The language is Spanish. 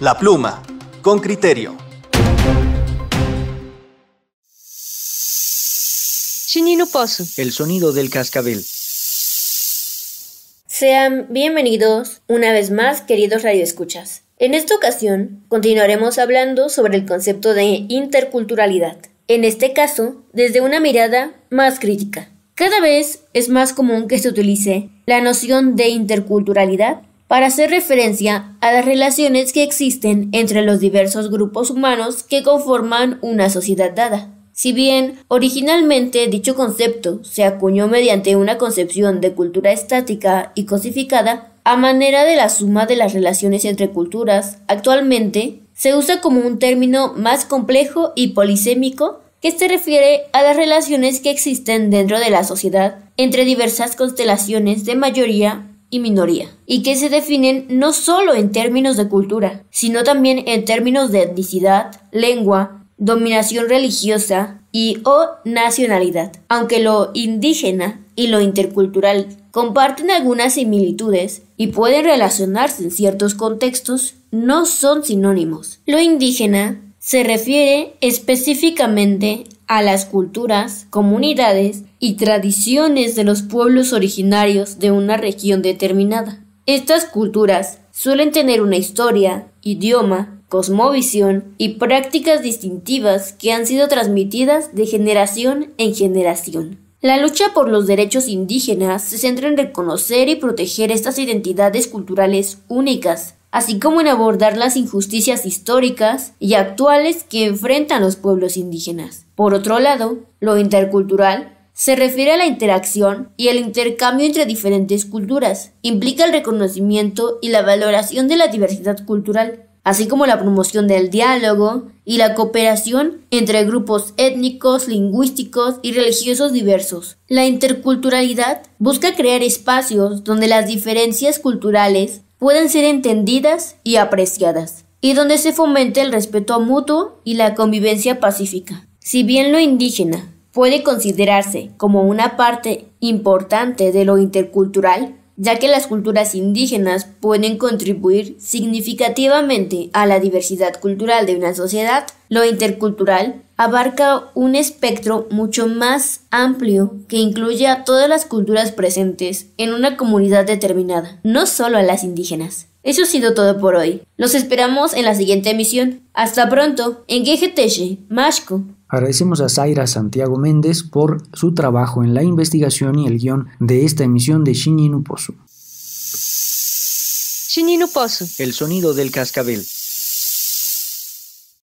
La pluma, con criterio. Pozo. El sonido del cascabel. Sean bienvenidos una vez más, queridos radioescuchas. En esta ocasión continuaremos hablando sobre el concepto de interculturalidad. En este caso, desde una mirada más crítica. Cada vez es más común que se utilice la noción de interculturalidad para hacer referencia a las relaciones que existen entre los diversos grupos humanos que conforman una sociedad dada. Si bien originalmente dicho concepto se acuñó mediante una concepción de cultura estática y cosificada, a manera de la suma de las relaciones entre culturas, actualmente se usa como un término más complejo y polisémico que se refiere a las relaciones que existen dentro de la sociedad entre diversas constelaciones de mayoría y minoría, y que se definen no solo en términos de cultura, sino también en términos de etnicidad, lengua, dominación religiosa y o nacionalidad. Aunque lo indígena y lo intercultural comparten algunas similitudes y pueden relacionarse en ciertos contextos, no son sinónimos. Lo indígena se refiere específicamente a las culturas, comunidades y tradiciones de los pueblos originarios de una región determinada. Estas culturas suelen tener una historia, idioma, cosmovisión y prácticas distintivas que han sido transmitidas de generación en generación. La lucha por los derechos indígenas se centra en reconocer y proteger estas identidades culturales únicas, así como en abordar las injusticias históricas y actuales que enfrentan los pueblos indígenas. Por otro lado, lo intercultural se refiere a la interacción y el intercambio entre diferentes culturas. Implica el reconocimiento y la valoración de la diversidad cultural, así como la promoción del diálogo y la cooperación entre grupos étnicos, lingüísticos y religiosos diversos. La interculturalidad busca crear espacios donde las diferencias culturales pueden ser entendidas y apreciadas, y donde se fomente el respeto mutuo y la convivencia pacífica. Si bien lo indígena puede considerarse como una parte importante de lo intercultural, ya que las culturas indígenas pueden contribuir significativamente a la diversidad cultural de una sociedad, lo intercultural abarca un espectro mucho más amplio que incluye a todas las culturas presentes en una comunidad determinada, no solo a las indígenas. Eso ha sido todo por hoy. Los esperamos en la siguiente emisión. Hasta pronto, en Gegeteche, Mashko. Agradecemos a Zaira Santiago Méndez por su trabajo en la investigación y el guión de esta emisión de Shininu Shin'inuposu, El sonido del cascabel.